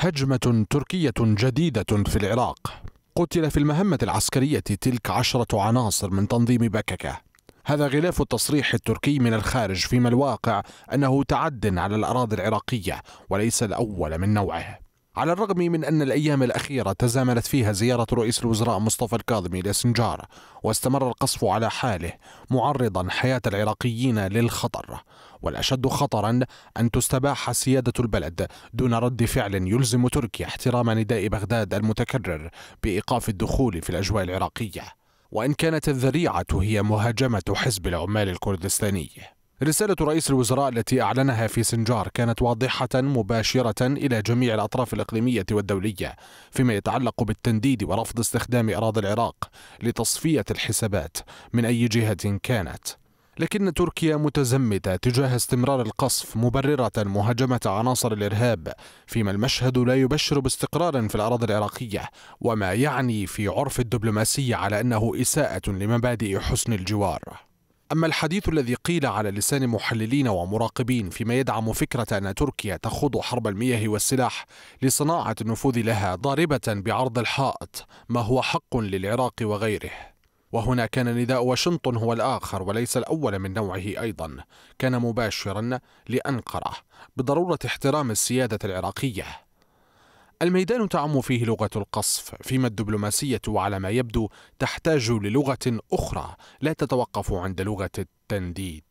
هجمة تركية جديدة في العراق قتل في المهمة العسكرية تلك عشرة عناصر من تنظيم بككة هذا غلاف التصريح التركي من الخارج فيما الواقع أنه تعد على الأراضي العراقية وليس الأول من نوعه على الرغم من أن الأيام الأخيرة تزامنت فيها زيارة رئيس الوزراء مصطفى الكاظمي لسنجار واستمر القصف على حاله معرضا حياة العراقيين للخطر والأشد خطرا أن تستباح سيادة البلد دون رد فعل يلزم تركيا احترام نداء بغداد المتكرر بإيقاف الدخول في الأجواء العراقية وإن كانت الذريعة هي مهاجمة حزب العمال الكردستاني رسالة رئيس الوزراء التي أعلنها في سنجار كانت واضحة مباشرة إلى جميع الأطراف الإقليمية والدولية فيما يتعلق بالتنديد ورفض استخدام أراضي العراق لتصفية الحسابات من أي جهة كانت لكن تركيا متزمتة تجاه استمرار القصف مبررة مهاجمة عناصر الإرهاب فيما المشهد لا يبشر باستقرار في الأراضي العراقية وما يعني في عرف الدبلوماسية على أنه إساءة لمبادئ حسن الجوار أما الحديث الذي قيل على لسان محللين ومراقبين فيما يدعم فكرة أن تركيا تخوض حرب المياه والسلاح لصناعة النفوذ لها ضاربة بعرض الحائط ما هو حق للعراق وغيره وهنا كان نداء واشنطن هو الآخر وليس الأول من نوعه أيضا كان مباشرا لأنقرة بضرورة احترام السيادة العراقية الميدان تعم فيه لغة القصف فيما الدبلوماسية على ما يبدو تحتاج للغة أخرى لا تتوقف عند لغة التنديد